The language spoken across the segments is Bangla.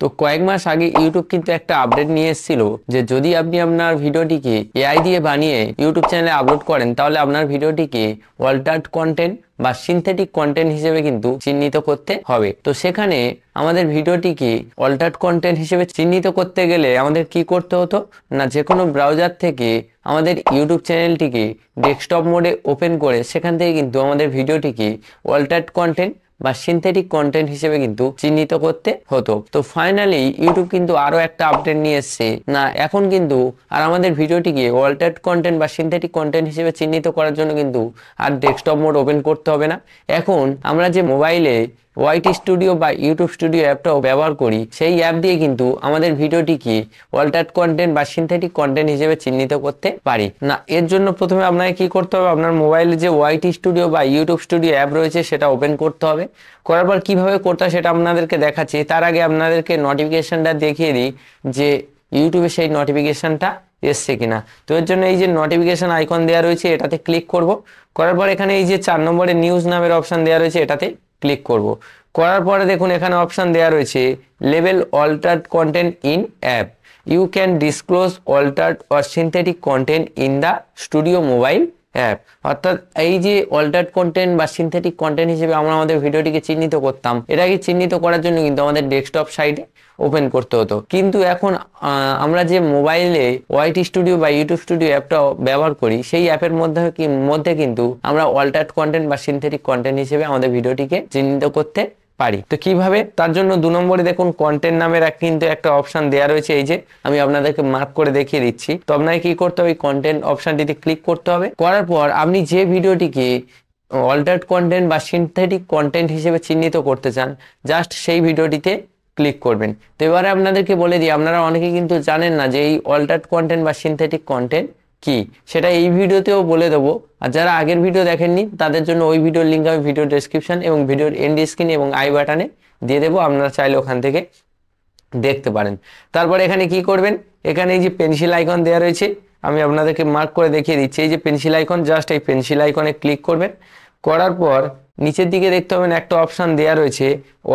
তো কয়েক মাস আগে ইউটিউব কিন্তু একটা আপডেট নিয়ে এসেছিল যে যদি আপনি আপনার ভিডিওটিকে এআই দিয়ে বানিয়ে ইউটিউব চ্যানেলে আপলোড করেন তাহলে আপনার ভিডিওটিকে অল্টার্ড কন্টেন্ট বা সিনথেটিক কন্টেন্ট হিসেবে কিন্তু চিহ্নিত করতে হবে তো সেখানে আমাদের ভিডিওটিকে অল্টার্ড কন্টেন্ট হিসেবে চিহ্নিত করতে গেলে আমাদের কি করতে হতো না যে কোনো ব্রাউজার থেকে আমাদের ইউটিউব চ্যানেলটিকে ডেস্কটপ মোডে ওপেন করে সেখান থেকে কিন্তু আমাদের ভিডিওটিকে অল্টার্ড কন্টেন্ট বা সিনথেটিক কন্টেন্ট হিসেবে কিন্তু চিহ্নিত করতে হতো তো ফাইনালি ইউটিউব কিন্তু আরও একটা আপডেট নিয়ে এসছে না এখন কিন্তু আর আমাদের ভিডিওটিকে অল্টার্ড কন্টেন্ট বা সিনথেটিক কন্টেন্ট হিসেবে চিহ্নিত করার জন্য কিন্তু আর ডেস্কটপ মোড ওপেন করতে হবে না এখন আমরা যে মোবাইলে ওয়াইটি স্টুডিও বা ইউটিউব স্টুডিও অ্যাপটাও ব্যবহার করি সেই অ্যাপ দিয়ে কিন্তু আমাদের ভিডিওটিকে অল্টার্ড কন্টেন্ট বা সিনথেটিক কন্টেন্ট হিসেবে চিহ্নিত করতে পারি না এর জন্য প্রথমে আপনাকে কি করতে হবে আপনার মোবাইলে যে ওয়াইটি স্টুডিও বা ইউটিউব স্টুডিও অ্যাপ রয়েছে সেটা ওপেন করতে হবে করার পর কীভাবে করতে হয় সেটা আপনাদেরকে দেখাচ্ছি তার আগে আপনাদেরকে নোটিফিকেশানটা দেখিয়ে দিই যে ইউটিউবে সেই নোটিফিকেশানটা এসছে কিনা তো এর জন্য এই যে নোটিফিকেশান আইকন দেওয়া রয়েছে এটাতে ক্লিক করব করার পর এখানে এই যে চার নম্বরে নিউজ নামের অপশান দেওয়া রয়েছে এটাতে ক্লিক করব। করার পরে দেখুন এখানে অপশান দেওয়া রয়েছে লেভেল altered content in app you can disclose altered or synthetic content in the studio mobile app অর্থাৎ এই যে অল্টার্ড কন্টেন্ট বা সিনথেটিক কন্টেন্ট হিসেবে আমরা আমাদের ভিডিওটিকে চিহ্নিত করতাম এটাকে চিহ্নিত করার জন্য কিন্তু আমাদের ডেস্কটপ সাইটে ওপেন করতে হতো কিন্তু এখন আমরা যে মোবাইলে ওয়াইটি স্টুডিও বা ইউটিউব স্টুডিও অ্যাপটা ব্যবহার করি সেই অ্যাপের মধ্যে মধ্যে কিন্তু আমরা অল্টার্ড কন্টেন্ট বা সিনথেটিক কন্টেন্ট হিসেবে আমাদের ভিডিওটিকে চিহ্নিত করতে পারি তো কিভাবে তার জন্য দু নম্বরে দেখুন কন্টেন্ট নামের এক কিন্তু একটা অপশান দেওয়া রয়েছে এই যে আমি আপনাদেরকে মার্ক করে দেখিয়ে দিচ্ছি তো আপনাকে কি করতে হবে কন্টেন্ট অপশানটিতে ক্লিক করতে হবে করার পর আপনি যে ভিডিওটিকে অল্টার্ড কন্টেন্ট বা সিনথেটিক কন্টেন্ট হিসেবে চিহ্নিত করতে চান জাস্ট সেই ভিডিওটিতে ক্লিক করবেন তো এবারে আপনাদেরকে বলে দিই আপনারা অনেকে কিন্তু জানেন না যে এই অল্টার্ড কন্টেন্ট বা সিনথেটিক কন্টেন্ট কি সেটা এই ভিডিওতেও বলে দেবো আর যারা আগের ভিডিও দেখেননি তাদের জন্য ওই ভিডিওর লিঙ্ক আমি ভিডিও ডেসক্রিপশন এবং ভিডিওর এন্ড স্ক্রিন এবং আই বাটনে দিয়ে দেবো আপনারা চাইলে ওখান থেকে দেখতে পারেন তারপরে এখানে কি করবেন এখানে এই যে পেন্সিল আইকন দেওয়া রয়েছে আমি আপনাদেরকে মার্ক করে দেখিয়ে দিচ্ছি এই যে পেন্সিল আইকন জাস্ট এই পেন্সিল আইকনে ক্লিক করবেন করার পর নিচের দিকে দেখতে পাবেন একটা অপশান দেওয়া রয়েছে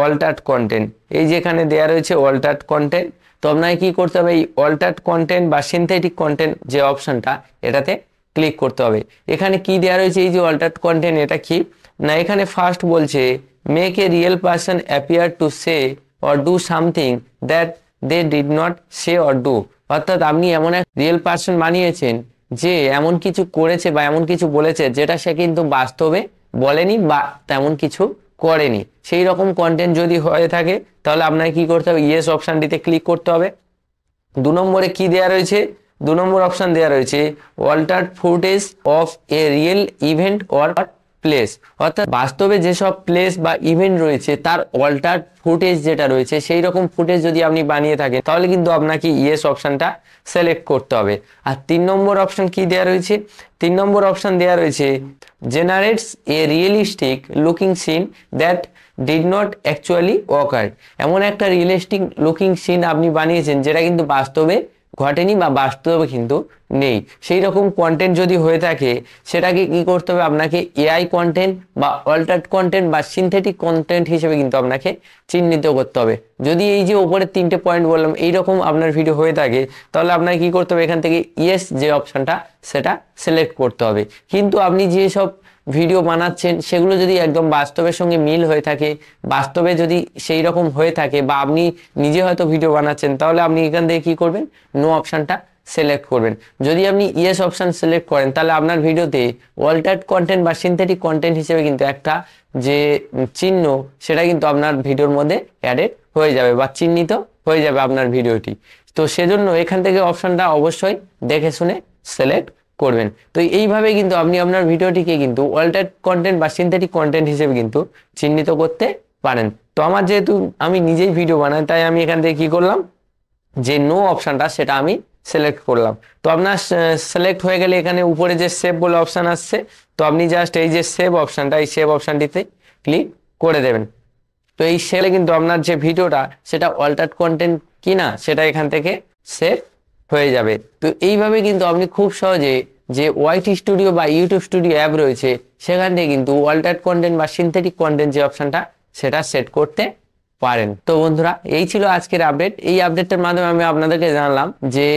অল্টার্ট কন্টেন্ট এই যে এখানে দেওয়া রয়েছে অল্টার্ট কন্টেন্ট তো আপনাকে কি করতে হবে এই অল্টার্ড কন্টেন্ট বা সিনথেটিক কন্টেন্ট যে অপশনটা এটাতে ক্লিক করতে হবে এখানে কি দেওয়া রয়েছে এই যে অল্টার্ড কন্টেন্ট এটা কি না এখানে ফার্স্ট বলছে make a real person appear to say or do something that they did not say or do অর্থাৎ আপনি এমন এক রিয়েল পার্সন বানিয়েছেন যে এমন কিছু করেছে বা এমন কিছু বলেছে যেটা সে কিন্তু বাস্তবে বলেনি বা তেমন কিছু করেনি সেই রকম কন্টেন্ট যদি হয়ে থাকে তাহলে আপনাকে কি করতে হবে ইয়েস অপশানটিতে ক্লিক করতে হবে দু নম্বরে কি দেয়া রয়েছে দু নম্বর অপশান দেওয়া রয়েছে alter footage of a real event or place অর্থাৎ বাস্তবে যেসব প্লেস বা ইভেন্ট রয়েছে তার অল্টার ফুটেজ যেটা রয়েছে সেই রকম ফুটেজ যদি আপনি বানিয়ে থাকেন তাহলে কিন্তু আপনাকে ইয়েস অপশানটা সিলেক্ট করতে হবে আর তিন নম্বর অপশান কি দেয়া রয়েছে তিন নম্বর অপশান দেয়া রয়েছে generates a realistic looking scene that did not actually occur এমন একটা রিয়েলিস্টিক লুকিং সিন আপনি বানিয়েছেন যেটা কিন্তু বাস্তবে ঘটেনি বা বাস্তবে কিন্তু নেই সেই রকম কন্টেন্ট যদি হয়ে থাকে সেটাকে কি করতে হবে আপনাকে এআই কন্টেন্ট বা অল্টার কন্টেন্ট বা সিনথেটিক কন্টেন্ট হিসেবে কিন্তু আপনাকে চিহ্নিত করতে হবে যদি এই যে ওপরের তিনটে পয়েন্ট বললাম এইরকম আপনার ভিডিও হয়ে থাকে তাহলে আপনাকে কি করতে হবে এখান থেকে ইয়েস যে অপশানটা সেটা সিলেক্ট করতে হবে কিন্তু আপনি যেসব ভিডিও বানাচ্ছেন সেগুলো যদি একদম বাস্তবের সঙ্গে মিল হয়ে থাকে বাস্তবে যদি সেই রকম হয়ে থাকে বা আপনি নিজে হয়তো ভিডিও বানাচ্ছেন তাহলে আপনি এখান থেকে কী করবেন নো অপশানটা সিলেক্ট করবেন যদি আপনি ইয়েস অপশান সিলেক্ট করেন তাহলে আপনার ভিডিওতে অল্টার্ড কন্টেন্ট বা সিনথেটিক কন্টেন্ট হিসেবে কিন্তু একটা যে চিহ্ন সেটা কিন্তু আপনার ভিডিওর মধ্যে অ্যাডেড হয়ে যাবে বা চিহ্নিত হয়ে যাবে আপনার ভিডিওটি তো সেজন্য এখান থেকে অপশানটা অবশ্যই দেখে শুনে সিলেক্ট করবেন তো এইভাবে কিন্তু আপনি আপনার ভিডিওটিকে কিন্তু অল্টার কন্টেন্ট বা সিনথেটিক কন্টেন্ট হিসেবে কিন্তু চিহ্নিত করতে পারেন তো আমার যেহেতু আমি নিজেই ভিডিও বানাই তাই আমি এখান থেকে কি করলাম যে নো অপশানটা সেটা আমি সিলেক্ট করলাম তো আপনার সিলেক্ট হয়ে গেলে এখানে উপরে যে সেভ বলে অপশান আসছে তো আপনি জাস্ট এই যে সেভ অপশানটা এই সেভ অপশানটিতে ক্লিক করে দেবেন তো এই সেলে কিন্তু আপনার যে ভিডিওটা সেটা অল্টার কন্টেন্ট কিনা সেটা এখান থেকে সেভ হয়ে যাবে তো এইভাবে কিন্তু আপনি খুব সহজে যে ওয়াইটি স্টুডিও বা ইউটিউব স্টুডিও অ্যাপ রয়েছে সেখান থেকে কিন্তু অল্টার কন্টেন্ট বা সিনথেটিক কন্টেন্ট যে অপশানটা সেটা সেট করতে পারেন তো বন্ধুরা এই ছিল আজকের আপডেট এই আপডেটটার মাধ্যমে আমি আপনাদেরকে জানলাম যে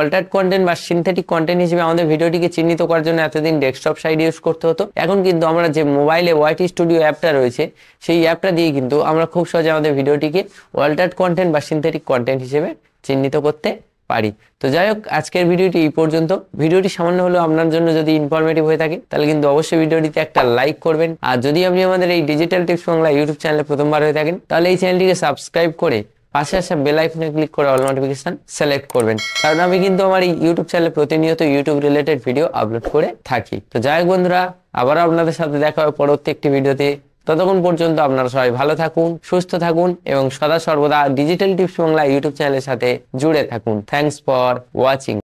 অল্টার্ড কন্টেন্ট বা সিনথেটিক কন্টেন্ট হিসেবে আমাদের ভিডিওটিকে চিহ্নিত করার জন্য এতদিন ডেস্কটপ সাইড ইউজ করতে হতো এখন কিন্তু আমরা যে মোবাইলে ওয়াইটি স্টুডিও অ্যাপটা রয়েছে সেই অ্যাপটা দিয়ে কিন্তু আমরা খুব সহজে আমাদের ভিডিওটিকে অল্টার্ড কন্টেন্ট বা সিনথেটিক কন্টেন্ট হিসেবে চিহ্নিত করতে পারি তো যাই হোক আজকের ভিডিওটি এই পর্যন্ত ভিডিওটি সামান্য হলেও আপনার জন্য যদি ইনফরমেটিভ হয়ে থাকে তাহলে কিন্তু অবশ্যই ভিডিওটিতে একটা লাইক করবেন আর যদি আপনি আমাদের এই ডিজিটাল টিপস বাংলা ইউটিউব চ্যানেলে প্রথমবার হয়ে থাকেন তাহলে এই চ্যানেলটিকে সাবস্ক্রাইব করে পাশে আসা বেল আইকনে ক্লিক করে অল নোটিফিকেশন সিলেক্ট করবেন কারণ আমি কিন্তু আমার এই ইউটিউব চ্যানেলে প্রতিনিয়ত ইউটিউব রিলেটেড ভিডিও আপলোড করে থাকি তো যাই হোক বন্ধুরা আবারও আপনাদের সাথে দেখা হবে পরবর্তী একটি ভিডিওতে ততক্ষণ পর্যন্ত আপনারা সবাই ভালো থাকুন সুস্থ থাকুন এবং সদা সর্বদা ডিজিটাল টিপস বাংলা ইউটিউব চ্যানেলের সাথে জুড়ে থাকুন থ্যাংকস ফর ওয়াচিং